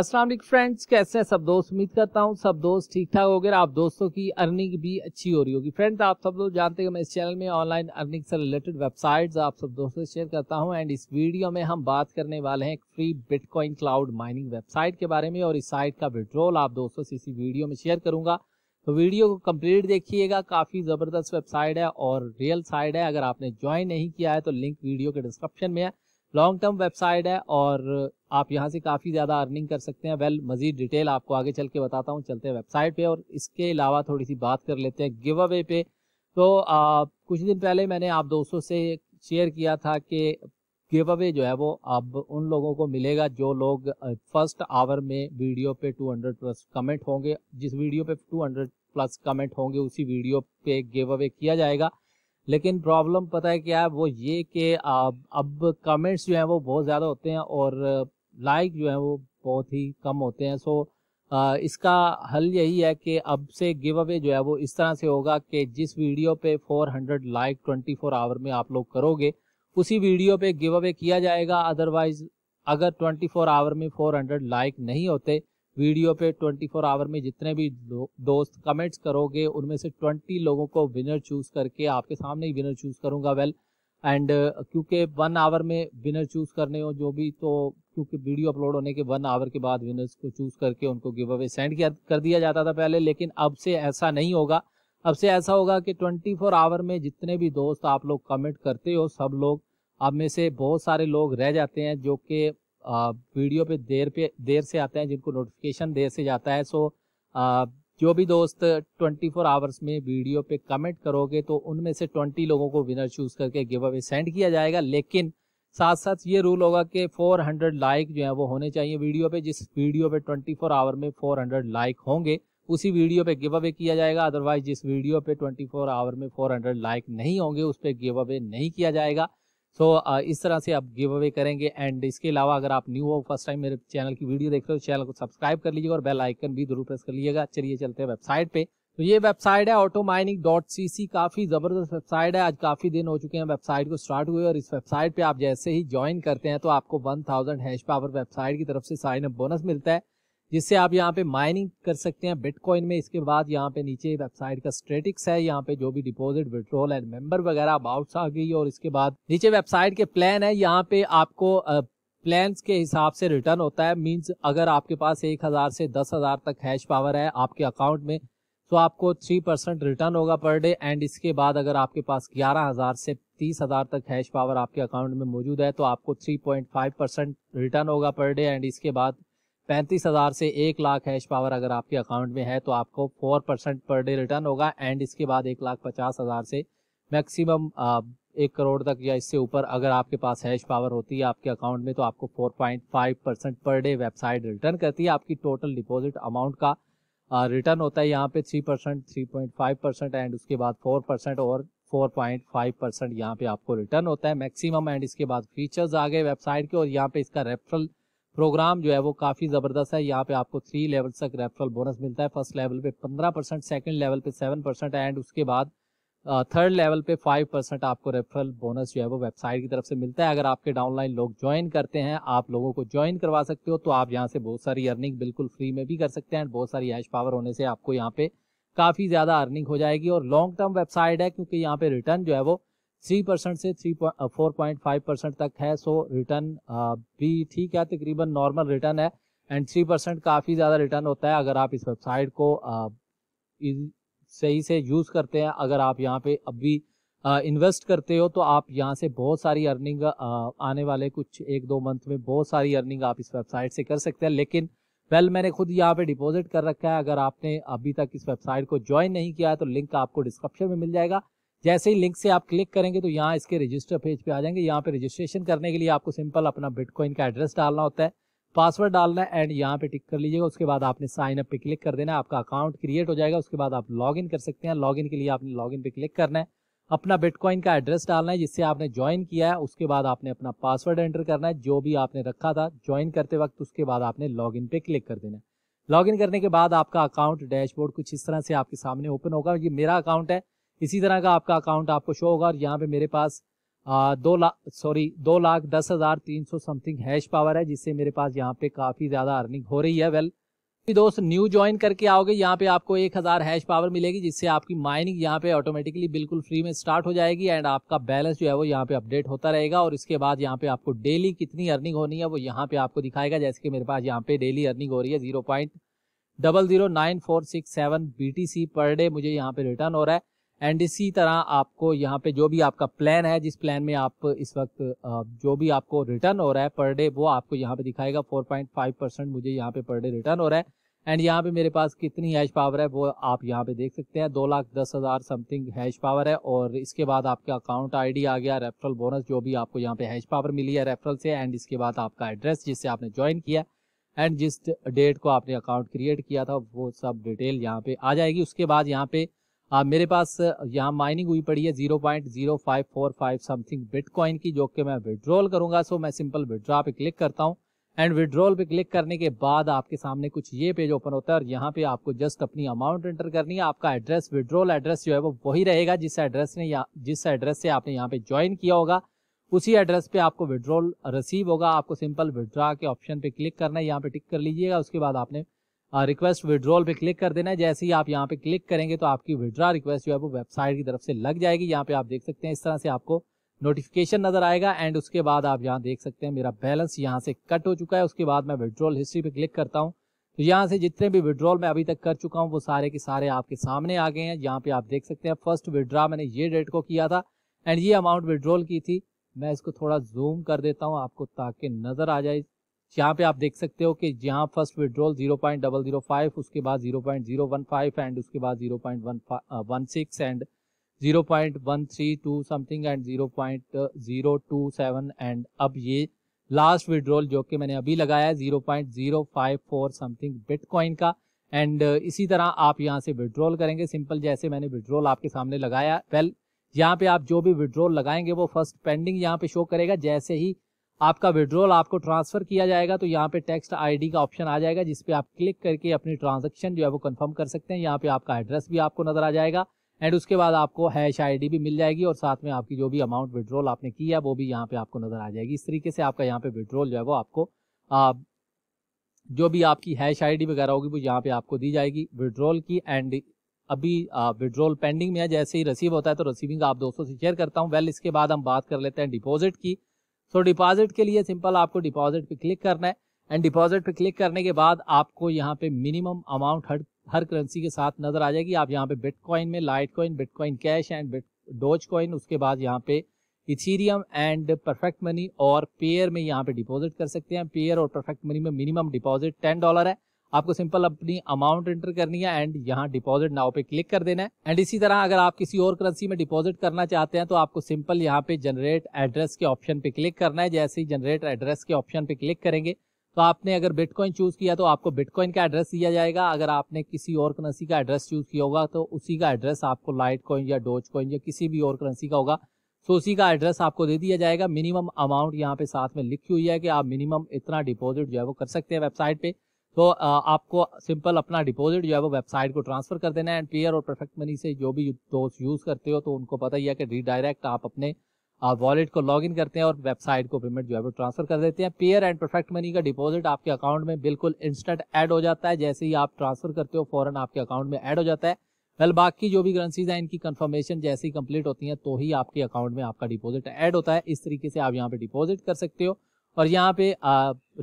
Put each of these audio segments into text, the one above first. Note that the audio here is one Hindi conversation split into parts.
अस्सलाम वालेकुम फ्रेंड्स कैसे हैं सब दोस्त उम्मीद करता हूँ सब दोस्त ठीक ठाक हो गए आप दोस्तों की अर्निंग भी अच्छी हो रही होगी फ्रेंड्स आप सब लोग जानते हैं कि मैं इस चैनल में ऑनलाइन अर्निंग से रिलेटेड वेबसाइट्स आप सब दोस्तों से शेयर करता हूँ एंड इस वीडियो में हम बात करने वाले हैं एक free bitcoin cloud mining website के बारे में और इस साइट का विड्रॉल आप दोस्तों से इसी वीडियो में शेयर करूंगा तो वीडियो को कम्प्लीट देखिएगा काफ़ी ज़बरदस्त वेबसाइट है और रियल साइट है अगर आपने ज्वाइन नहीं किया है तो लिंक वीडियो के डिस्क्रिप्शन में है लॉन्ग टर्म वेबसाइट है और आप यहाँ से काफ़ी ज़्यादा अर्निंग कर सकते हैं वेल मज़ीद डिटेल आपको आगे चल के बताता हूँ चलते हैं वेबसाइट पे और इसके अलावा थोड़ी सी बात कर लेते हैं गिव अवे पे तो आ, कुछ दिन पहले मैंने आप दोस्तों से शेयर किया था कि गिव अवे जो है वो अब उन लोगों को मिलेगा जो लोग फर्स्ट आवर में वीडियो पे 200 प्लस कमेंट होंगे जिस वीडियो पे 200 प्लस कमेंट होंगे उसी वीडियो पे गिव अवे किया जाएगा लेकिन प्रॉब्लम पता है क्या है वो ये कि अब कमेंट्स जो हैं वो बहुत ज़्यादा होते हैं और लाइक जो है वो बहुत ही कम होते हैं सो आ, इसका हल यही है कि अब से गिव अवे जो है वो इस तरह से होगा कि जिस वीडियो पे 400 लाइक 24 आवर में आप लोग करोगे उसी वीडियो पे गिव अवे किया जाएगा अदरवाइज अगर 24 आवर में 400 लाइक नहीं होते वीडियो पे 24 आवर में जितने भी दोस्त कमेंट्स करोगे उनमें से 20 लोगों को विनर चूज करके आपके सामने ही विनर चूज करूंगा वेल एंड uh, क्योंकि वन आवर में विनर चूज करने हो जो भी तो क्योंकि वीडियो अपलोड होने के वन आवर के बाद विनर्स को चूज करके उनको गिव अवे सेंड किया कर दिया जाता था पहले लेकिन अब से ऐसा नहीं होगा अब से ऐसा होगा कि 24 आवर में जितने भी दोस्त आप लोग कमेंट करते हो सब लोग आप में से बहुत सारे लोग रह जाते हैं जो कि वीडियो पे देर पे देर से आते हैं जिनको नोटिफिकेशन देर से जाता है सो जो भी दोस्त 24 फोर आवर्स में वीडियो पे कमेंट करोगे तो उनमें से 20 लोगों को विनर चूज करके गिव अवे सेंड किया जाएगा लेकिन साथ साथ ये रूल होगा कि 400 लाइक जो है वो होने चाहिए वीडियो पे जिस वीडियो पे 24 आवर में 400 लाइक होंगे उसी वीडियो पे गिव अवे किया जाएगा अदरवाइज जिस वीडियो पे 24 आवर में 400 लाइक नहीं होंगे उस पर गिव अवे नहीं किया जाएगा सो so, uh, इस तरह से आप गिव अवे करेंगे एंड इसके अलावा अगर आप न्यू हो फर्स्ट टाइम मेरे चैनल की वीडियो देख रहे हो चैनल को सब्सक्राइब कर लीजिएगा और बेल आइकन भी जरूर प्रेस कर लीजिएगा चलिए चलते हैं वेबसाइट पे तो ये वेबसाइट है auto mining dot C C काफ़ी ज़बरदस्त वेबसाइट है आज काफ़ी दिन हो चुके हैं वेबसाइट को स्टार्ट हुए और इस वेबसाइट पे आप जैसे ही ज्वाइन करते हैं तो आपको थाउजेंड हैश पावर वेबसाइट की तरफ से साइन अप बोनस मिलता है जिससे आप यहाँ पे माइनिंग कर सकते हैं बिटकॉइन में इसके बाद यहाँ पे नीचे वेबसाइट का स्ट्रेटिक्स है यहाँ पे जो भी डिपॉजिट विड्रोल एंड मेंबर वगैरह अबाउट आ गई और इसके बाद नीचे वेबसाइट के प्लान है यहाँ पे आपको प्लान्स के हिसाब से रिटर्न होता है मींस अगर आपके पास एक हज़ार से दस हज़ार तक हैश पावर है आपके अकाउंट में तो आपको थ्री परसेंट रिटर्न होगा पर डे एंड इसके बाद अगर आपके पास ग्यारह हज़ार से तीस हज़ार तक हैश पावर आपके अकाउंट में मौजूद है तो आपको three point five percent return होगा पर डे एंड इसके बाद पैंतीस हज़ार से एक लाख हैश पावर अगर आपके अकाउंट में है तो आपको four percent per day return होगा एंड इसके बाद एक लाख पचास हज़ार से मैक्सिमम एक करोड़ तक या इससे ऊपर अगर आपके पास हैश पावर होती है आपके अकाउंट में तो आपको five percent per day website return करती है आपकी टोटल डिपॉजिट अमाउंट का रिटर्न होता है यहाँ पे three percent three percent and उसके बाद फोर परसेंट और फाइव परसेंट यहाँ पे आपको रिटर्न होता है मैक्सिमम एंड इसके बाद फीचर्स आ गए वेबसाइट के और यहाँ पे इसका रेफरल प्रोग्राम जो है वो काफ़ी ज़बरदस्त है यहाँ पे आपको थ्री लेवल तक रेफरल बोनस मिलता है फर्स्ट लेवल पे पंद्रह परसेंट सेकेंड लेवल पे सेवन परसेंट एंड उसके बाद थर्ड लेवल पे फाइव परसेंट आपको रेफरल बोनस जो है वो वेबसाइट की तरफ से मिलता है अगर आपके डाउनलाइन लोग ज्वाइन करते हैं आप लोगों को ज्वाइन करवा सकते हो तो आप यहाँ से बहुत सारी अर्निंग बिल्कुल फ्री में भी कर सकते हैं एंड बहुत सारी हैश पावर होने से आपको यहाँ पे काफ़ी ज़्यादा अर्निंग हो जाएगी और लॉन्ग टर्म वेबसाइट है क्योंकि यहाँ पे रिटर्न जो है वो थ्री परसेंट से three four point five percent तक है सो रिटर्न भी ठीक है तकरीबन नॉर्मल रिटर्न है एंड थ्री परसेंट काफ़ी ज़्यादा रिटर्न होता है अगर आप इस वेबसाइट को सही से यूज़ करते हैं अगर आप यहाँ पे अब भी इन्वेस्ट करते हो तो आप यहाँ से बहुत सारी अर्निंग आने वाले कुछ एक दो मंथ में बहुत सारी अर्निंग आप इस वेबसाइट से कर सकते हैं लेकिन वेल मैंने खुद यहाँ पे डिपॉजिट कर रखा है अगर आपने अभी तक इस वेबसाइट को ज्वाइन नहीं किया है तो लिंक आपको डिस्क्रिप्शन में मिल जाएगा जैसे ही लिंक से आप क्लिक करेंगे तो यहाँ इसके रजिस्टर पेज पे आ जाएंगे यहाँ पे रजिस्ट्रेशन करने के लिए आपको सिंपल अपना बिटकॉइन का एड्रेस डालना होता है पासवर्ड डालना है एंड यहाँ पे टिक कर लीजिएगा उसके बाद आपने साइन अप पे क्लिक कर देना है आपका अकाउंट क्रिएट हो जाएगा उसके बाद आप लॉगिन कर सकते हैं लॉगिन के लिए आपने लॉगिन पे क्लिक करना है अपना बिटकॉइन का एड्रेस डालना है जिससे आपने ज्वाइन किया है उसके बाद आपने अपना पासवर्ड एंटर करना है जो भी आपने रखा था ज्वाइन करते वक्त उसके बाद आपने लॉग पे क्लिक कर देना है लॉगिन करने के बाद आपका अकाउंट डैशबोर्ड कुछ इस तरह से आपके सामने ओपन होगा ये मेरा अकाउंट है इसी तरह का आपका अकाउंट आपको शो होगा और यहाँ पे मेरे पास आ, दो लाख सॉरी दो लाख दस हज़ार तीन सौ समथिंग हैश पावर है जिससे मेरे पास यहाँ पे काफ़ी ज़्यादा अर्निंग हो रही है वेल दोस्त न्यू ज्वाइन करके आओगे यहाँ पे आपको एक हज़ार हैश पावर मिलेगी जिससे आपकी माइनिंग यहाँ पे ऑटोमेटिकली बिल्कुल फ्री में स्टार्ट हो जाएगी एंड आपका बैलेंस जो है वो यहाँ पे अपडेट होता रहेगा और इसके बाद यहाँ पे आपको डेली कितनी अर्निंग होनी है वो यहाँ पे आपको दिखाएगा जैसे कि मेरे पास यहाँ पे डेली अर्निंग हो रही है zero point double zero nine four six seven B T C per day मुझे यहाँ पे रिटर्न हो रहा है एंड इसी तरह आपको यहाँ पे जो भी आपका प्लान है जिस प्लान में आप इस वक्त जो भी आपको रिटर्न हो रहा है पर डे वो आपको यहाँ पे दिखाएगा 4.5 परसेंट मुझे यहाँ पे पर डे रिटर्न हो रहा है एंड यहाँ पे मेरे पास कितनी हैश पावर है वो आप यहाँ पे देख सकते हैं दो लाख दस हज़ार समथिंग हैश पावर है और इसके बाद आपका अकाउंट आई आ गया रेफरल बोनस जो भी आपको यहाँ पे हैश पावर मिली है रेफरल से एंड इसके बाद आपका एड्रेस जिससे आपने ज्वाइन किया एंड जिस डेट को आपने अकाउंट क्रिएट किया था वो सब डिटेल यहाँ पे आ जाएगी उसके बाद यहाँ पे आ, मेरे पास यहाँ माइनिंग हुई पड़ी है zero zero point five four five something bitcoin की जो कि मैं विड्रॉल करूंगा सो मैं सिंपल विड्रॉ पे क्लिक करता हूँ एंड विड्रॉल पे क्लिक करने के बाद आपके सामने कुछ ये पेज ओपन होता है और यहाँ पे आपको जस्ट अपनी अमाउंट एंटर करनी है आपका एड्रेस विड्रॉल एड्रेस जो है वो वही रहेगा जिस एड्रेस ने जिस एड्रेस से आपने यहाँ पे ज्वाइन किया होगा उसी एड्रेस पे आपको विड्रॉल रिसीव होगा आपको सिंपल विड्रॉ के ऑप्शन पे क्लिक करना है यहाँ पे टिक कर लीजिएगा उसके बाद आपने रिक्वेस्ट विड्रॉल पे क्लिक कर देना है जैसे ही आप यहाँ पे क्लिक करेंगे तो आपकी विड्रा रिक्वेस्ट जो है वो वेबसाइट की तरफ से लग जाएगी यहाँ पे आप देख सकते हैं इस तरह से आपको नोटिफिकेशन नजर आएगा एंड उसके बाद आप यहाँ देख सकते हैं मेरा बैलेंस यहाँ से कट हो चुका है उसके बाद मैं विड्रॉल हिस्ट्री पे क्लिक करता हूँ तो यहाँ से जितने भी विड्रॉल मैं अभी तक कर चुका हूँ वो सारे के सारे आपके सामने आ गए हैं यहाँ पे आप देख सकते हैं फर्स्ट विड्रा मैंने ये डेट को किया था एंड ये अमाउंट विड्रॉल की थी मैं इसको थोड़ा जूम कर देता हूँ आपको ताकि नज़र आ जाए यहाँ पे आप देख सकते हो कि यहाँ फर्स्ट विड्रॉल फाइव उसके बाद फाइव एंड उसके बाद six and two something and seven and अब ये लास्ट विड्रॉल जो कि मैंने अभी लगाया है फोर समथिंग बिटकॉइन का एंड uh, इसी तरह आप यहाँ से विड्रॉल करेंगे सिंपल जैसे मैंने विड्रॉल आपके सामने लगाया वेल यहाँ पे आप जो भी विड्रॉल लगाएंगे वो फर्स्ट पेंडिंग यहाँ पे शो करेगा जैसे ही आपका विड्रॉल आपको ट्रांसफ़र किया जाएगा तो यहाँ पे टेक्स्ट आईडी का ऑप्शन आ जाएगा जिस पे आप क्लिक करके अपनी ट्रांजैक्शन जो है वो कंफर्म कर सकते हैं यहाँ पे आपका एड्रेस भी आपको नज़र आ जाएगा एंड उसके बाद आपको हैश आईडी भी मिल जाएगी और साथ में आपकी जो भी अमाउंट विड्रॉल आपने किया वो भी यहाँ पे आपको नज़र आ जाएगी इस तरीके से आपका यहाँ पे विड्रॉल जो है वो आपको आ, जो भी आपकी हैश आई वगैरह होगी वो यहाँ पे आपको दी जाएगी विड्रॉल की एंड अभी विड्रॉल पेंडिंग में है जैसे ही रिसीव होता है तो रिसीविंग आप दोस्तों से शेयर करता हूँ वेल इसके बाद हम बात कर लेते हैं डिपोजिट की सो so, डिपॉजिट के लिए सिंपल आपको डिपॉजिट पे क्लिक करना है एंड डिपॉजिट पे क्लिक करने के बाद आपको यहाँ पे मिनिमम अमाउंट हर हर करेंसी के साथ नजर आ जाएगी आप यहाँ पे बिटकॉइन में Litecoin bitcoin cash and Dogecoin उसके बाद यहाँ पे इथीरियम एंड परफेक्ट मनी और पेयर में यहाँ पे डिपॉजिट कर सकते हैं पेयर और परफेक्ट मनी में मिनिमम डिपॉजिट टेन डॉलर है आपको सिंपल अपनी अमाउंट एंटर करनी है एंड यहाँ डिपॉजिट नाव पे क्लिक कर देना है एंड इसी तरह अगर आप किसी और करेंसी में डिपॉजिट करना चाहते हैं तो आपको सिंपल यहाँ पे जनरेट एड्रेस के ऑप्शन पे क्लिक करना है जैसे ही जनरेट एड्रेस के ऑप्शन पे क्लिक करेंगे तो आपने अगर बिटकॉइन चूज किया तो आपको बिटकॉइन का एड्रेस दिया जाएगा अगर आपने किसी और करेंसी का एड्रेस चूज किया होगा तो उसी का एड्रेस आपको लाइट कॉइन या डोज कॉइन या किसी भी और करेंसी का होगा सो उसी का एड्रेस आपको दे दिया जाएगा मिनिमम अमाउंट यहाँ पे साथ में लिखी हुई है कि आप मिनिमम इतना डिपॉजिट जो है वो कर सकते हैं वेबसाइट पे तो आपको सिंपल अपना डिपॉजिट जो है वो वेबसाइट को ट्रांसफर कर देना है एंड पेयर और परफेक्ट मनी से जो भी दोस्त यूज़ करते हो तो उनको पता ही है कि रीडायरेक्ट आप अपने वॉलेट को लॉग इन करते हैं और वेबसाइट को पेमेंट जो है वो ट्रांसफर कर देते हैं पेयर एंड परफेक्ट मनी का डिपॉजिट आपके अकाउंट में बिल्कुल इंस्टेंट ऐड हो जाता है जैसे ही आप ट्रांसफर करते हो फॉरन आपके अकाउंट में ऐड हो जाता है वेल बाकी जो भी करेंसीज हैं इनकी कंफर्मेशन जैसे ही कंप्लीट होती है तो ही आपके अकाउंट में आपका डिपॉजिट ऐड होता है इस तरीके से आप यहाँ पे डिपॉजिट कर सकते हो और यहाँ पे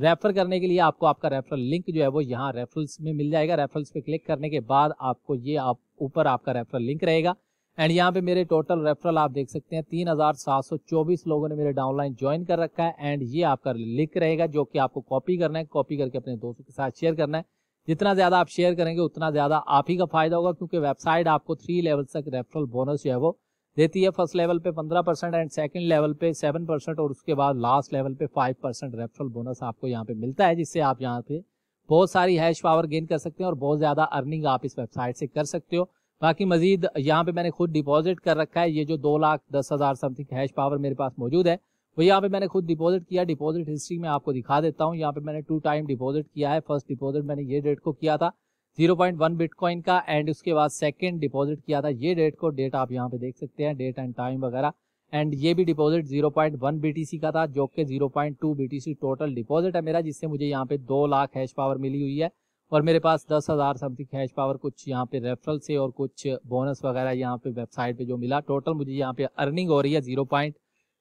रेफर करने के लिए आपको आपका रेफरल लिंक जो है वो यहाँ रेफरल्स में मिल जाएगा रेफरल्स पे क्लिक करने के बाद आपको ये आप ऊपर आपका रेफरल लिंक रहेगा एंड यहाँ पे मेरे टोटल रेफरल आप देख सकते हैं तीन हजार सात सौ चौबीस लोगों ने मेरे डाउनलाइन ज्वाइन कर रखा है एंड ये आपका लिंक रहेगा जो कि आपको कॉपी करना है कॉपी करके अपने दोस्तों के साथ शेयर करना है जितना ज़्यादा आप शेयर करेंगे उतना ज़्यादा आप ही का फायदा होगा क्योंकि वेबसाइट आपको थ्री लेवल तक रेफरल बोनस जो है वो देती है फर्स्ट लेवल पे पंद्रह परसेंट एंड सेकंड लेवल पे सेवन परसेंट और उसके बाद लास्ट लेवल पे फाइव परसेंट रेफरल बोनस आपको यहाँ पे मिलता है जिससे आप यहाँ पे बहुत सारी हैश पावर गेन कर सकते हैं और बहुत ज़्यादा अर्निंग आप इस वेबसाइट से कर सकते हो बाकी मजीद यहाँ पे मैंने खुद डिपॉजिट कर रखा है ये जो दो लाख दस हज़ार समथिंग हैश पावर मेरे पास मौजूद है वो यहाँ पे मैंने खुद डिपॉजिट किया डिपॉजिट हिस्ट्री में आपको दिखा देता हूँ यहाँ पे मैंने टू टाइम डिपॉजिट किया है फर्स्ट डिपॉजिट मैंने ये डेट को किया था 0.1 बिटकॉइन का एंड उसके बाद सेकंड डिपॉजिट किया था ये डेट को डेट आप यहाँ पे देख सकते हैं डेट एंड टाइम वगैरह एंड ये भी डिपॉजिट 0.1 बीटीसी का था जो कि 0.2 बीटीसी टोटल डिपॉजिट है मेरा जिससे मुझे यहाँ पे दो लाख हैश पावर मिली हुई है और मेरे पास दस हज़ार समथिंग हैश पावर कुछ यहाँ पे रेफरल से और कुछ बोनस वगैरह यहाँ पे वेबसाइट पे जो मिला टोटल मुझे यहाँ पे अर्निंग हो रही है zero point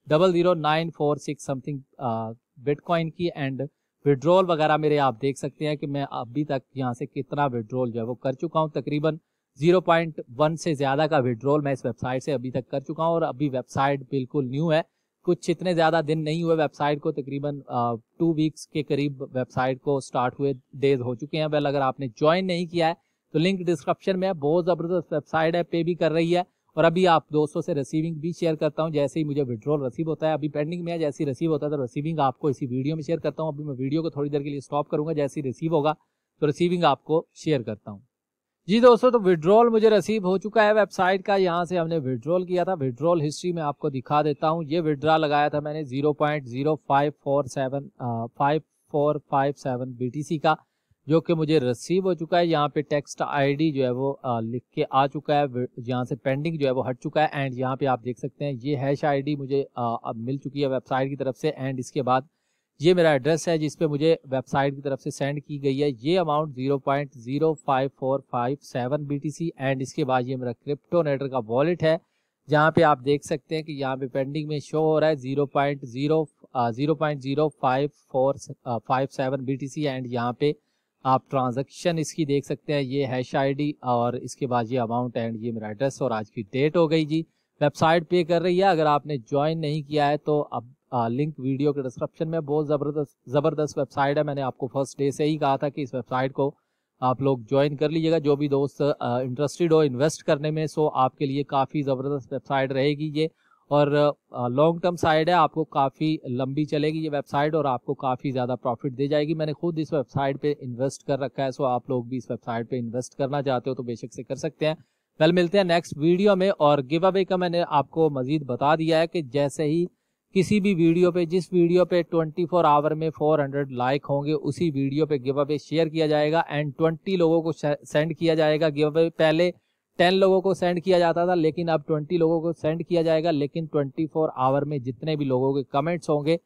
double zero nine four six something bitcoin की एंड विड्रॉल वगैरह मेरे आप देख सकते हैं कि मैं अभी तक यहाँ से कितना विड्रॉल जो है वो कर चुका हूँ तकरीबन 0.1 से ज़्यादा का विड्रॉल मैं इस वेबसाइट से अभी तक कर चुका हूँ और अभी वेबसाइट बिल्कुल न्यू है कुछ इतने ज़्यादा दिन नहीं हुए वेबसाइट को तकरीबन टू वीक्स के करीब वेबसाइट को स्टार्ट हुए डेज हो चुके हैं वेल अगर आपने ज्वाइन नहीं किया है तो लिंक डिस्क्रिप्शन में है बहुत ज़बरदस्त वेबसाइट है पे भी कर रही है और अभी आप दोस्तों से रिसीविंग भी शेयर करता हूँ जैसे ही मुझे विड्रॉल रिसीव होता है अभी पेंडिंग में है जैसे ही रिसीव होता है तो रिसीविंग आपको इसी वीडियो में शेयर करता हूँ अभी मैं वीडियो को थोड़ी देर के लिए स्टॉप करूंगा जैसे ही रिसीव होगा तो रिसीविंग आपको शेयर करता हूँ जी दोस्तों तो विड्रॉल मुझे रिसीव हो चुका है वेबसाइट का यहाँ से हमने विड्रॉल किया था विड्रॉल हिस्ट्री में आपको दिखा देता हूँ ये विड्रा लगाया था मैंने zero point zero five four seven five four five seven B का जो कि मुझे रिसीव हो चुका है यहाँ पे टेक्स्ट आईडी जो है वो लिख के आ चुका है यहाँ से पेंडिंग जो है वो हट चुका है एंड यहाँ पे आप देख सकते हैं ये हैश आईडी मुझे अब मिल चुकी है वेबसाइट की तरफ से एंड इसके बाद ये मेरा एड्रेस है जिसपे मुझे वेबसाइट की तरफ से सेंड की गई है ये amount zero point zero five four five seven B T C and इसके बाद ये मेरा क्रिप्टो नेटर का वॉलेट है जहाँ पे आप देख सकते हैं कि यहाँ पे पेंडिंग में शो हो रहा है zero point zero zero point zero five four five seven B T C and यहाँ पे आप ट्रांजैक्शन इसकी देख सकते हैं ये हैश आईडी और इसके बाद ये अमाउंट एंड ये मेरा एड्रेस और आज की डेट हो गई जी वेबसाइट पे कर रही है अगर आपने ज्वाइन नहीं किया है तो अब आ, लिंक वीडियो के डिस्क्रिप्शन में बहुत ज़बरदस्त ज़बरदस्त वेबसाइट है मैंने आपको फर्स्ट डे से ही कहा था कि इस वेबसाइट को आप लोग ज्वाइन कर लीजिएगा जो भी दोस्त इंटरेस्टेड हो इन्वेस्ट करने में सो आपके लिए काफ़ी ज़बरदस्त वेबसाइट रहेगी ये और लॉन्ग टर्म साइड है आपको काफ़ी लंबी चलेगी ये वेबसाइट और आपको काफ़ी ज़्यादा प्रॉफिट दे जाएगी मैंने खुद इस वेबसाइट पे इन्वेस्ट कर रखा है सो आप लोग भी इस वेबसाइट पे इन्वेस्ट करना चाहते हो तो बेशक से कर सकते हैं कल मिलते हैं नेक्स्ट वीडियो में और गिव अवे का मैंने आपको मजीद बता दिया है कि जैसे ही किसी भी वीडियो पे जिस वीडियो पे ट्वेंटी आवर में फोर लाइक होंगे उसी वीडियो पे गिव अवे शेयर किया जाएगा एंड ट्वेंटी लोगों को सेंड किया जाएगा गिव अवे पहले टेन लोगों को सेंड किया जाता था लेकिन अब ट्वेंटी लोगों को सेंड किया जाएगा लेकिन ट्वेंटी फोर आवर में जितने भी लोगों के कमेंट्स होंगे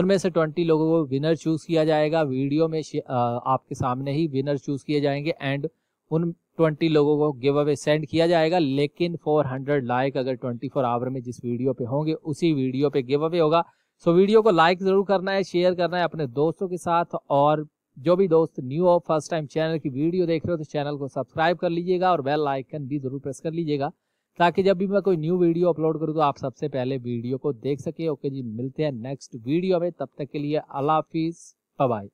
उनमें से ट्वेंटी लोगों को विनर चूज किया जाएगा वीडियो में आपके सामने ही विनर चूज किए जाएंगे एंड उन ट्वेंटी लोगों को गिव अवे सेंड किया जाएगा लेकिन फोर हंड्रेड लाइक अगर ट्वेंटी फोर आवर में जिस वीडियो पे होंगे उसी वीडियो पे गिव अवे होगा सो वीडियो को लाइक ज़रूर करना है शेयर करना है अपने दोस्तों के साथ और जो भी दोस्त न्यू और फर्स्ट टाइम चैनल की वीडियो देख रहे हो तो चैनल को सब्सक्राइब कर लीजिएगा और बेल आइकन भी ज़रूर प्रेस कर लीजिएगा ताकि जब भी मैं कोई न्यू वीडियो अपलोड करूँ तो आप सबसे पहले वीडियो को देख सके ओके जी मिलते हैं नेक्स्ट वीडियो में तब तक के लिए अल्लाह हाफिज़ बाय